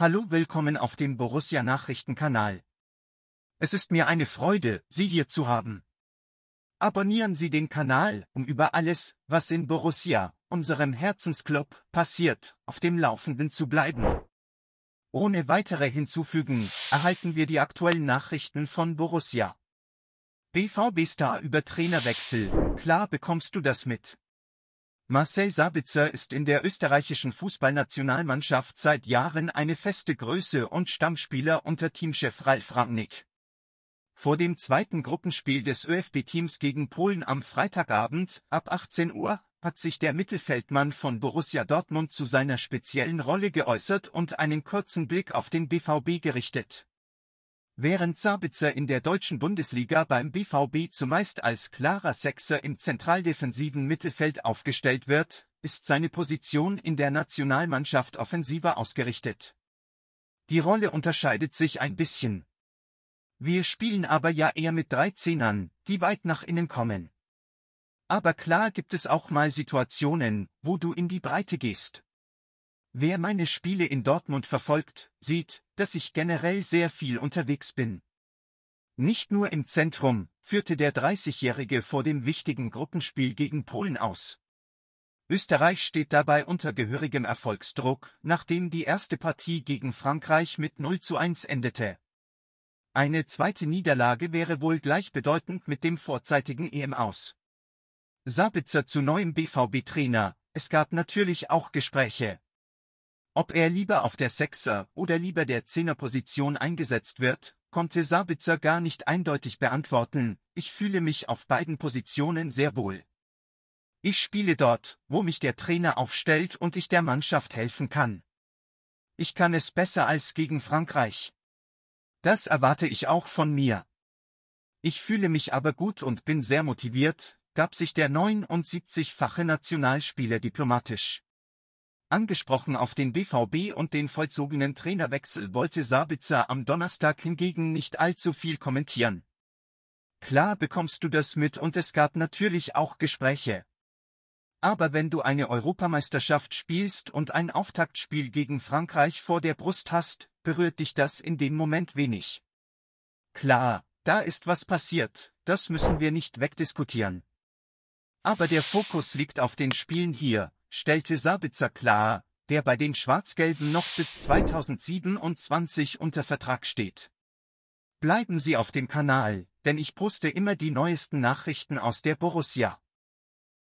Hallo, willkommen auf dem Borussia Nachrichtenkanal. Es ist mir eine Freude, Sie hier zu haben. Abonnieren Sie den Kanal, um über alles, was in Borussia, unserem Herzensclub, passiert, auf dem Laufenden zu bleiben. Ohne weitere hinzufügen, erhalten wir die aktuellen Nachrichten von Borussia. BVB-Star über Trainerwechsel, klar bekommst du das mit. Marcel Sabitzer ist in der österreichischen Fußballnationalmannschaft seit Jahren eine feste Größe und Stammspieler unter Teamchef Ralf Rangnick. Vor dem zweiten Gruppenspiel des ÖFB-Teams gegen Polen am Freitagabend ab 18 Uhr hat sich der Mittelfeldmann von Borussia Dortmund zu seiner speziellen Rolle geäußert und einen kurzen Blick auf den BVB gerichtet. Während Sabitzer in der deutschen Bundesliga beim BVB zumeist als klarer Sechser im zentraldefensiven Mittelfeld aufgestellt wird, ist seine Position in der Nationalmannschaft offensiver ausgerichtet. Die Rolle unterscheidet sich ein bisschen. Wir spielen aber ja eher mit drei Zehnern, die weit nach innen kommen. Aber klar gibt es auch mal Situationen, wo du in die Breite gehst. Wer meine Spiele in Dortmund verfolgt, sieht, dass ich generell sehr viel unterwegs bin. Nicht nur im Zentrum, führte der 30-Jährige vor dem wichtigen Gruppenspiel gegen Polen aus. Österreich steht dabei unter gehörigem Erfolgsdruck, nachdem die erste Partie gegen Frankreich mit 0 zu 1 endete. Eine zweite Niederlage wäre wohl gleichbedeutend mit dem vorzeitigen EM aus. Sabitzer zu neuem BVB-Trainer, es gab natürlich auch Gespräche. Ob er lieber auf der Sechser- oder lieber der Position eingesetzt wird, konnte Sabitzer gar nicht eindeutig beantworten, ich fühle mich auf beiden Positionen sehr wohl. Ich spiele dort, wo mich der Trainer aufstellt und ich der Mannschaft helfen kann. Ich kann es besser als gegen Frankreich. Das erwarte ich auch von mir. Ich fühle mich aber gut und bin sehr motiviert, gab sich der 79-fache Nationalspieler diplomatisch. Angesprochen auf den BVB und den vollzogenen Trainerwechsel wollte Sabitzer am Donnerstag hingegen nicht allzu viel kommentieren. Klar bekommst du das mit und es gab natürlich auch Gespräche. Aber wenn du eine Europameisterschaft spielst und ein Auftaktspiel gegen Frankreich vor der Brust hast, berührt dich das in dem Moment wenig. Klar, da ist was passiert, das müssen wir nicht wegdiskutieren. Aber der Fokus liegt auf den Spielen hier, stellte Sabitzer klar, der bei den Schwarz-Gelben noch bis 2027 unter Vertrag steht. Bleiben Sie auf dem Kanal, denn ich poste immer die neuesten Nachrichten aus der Borussia.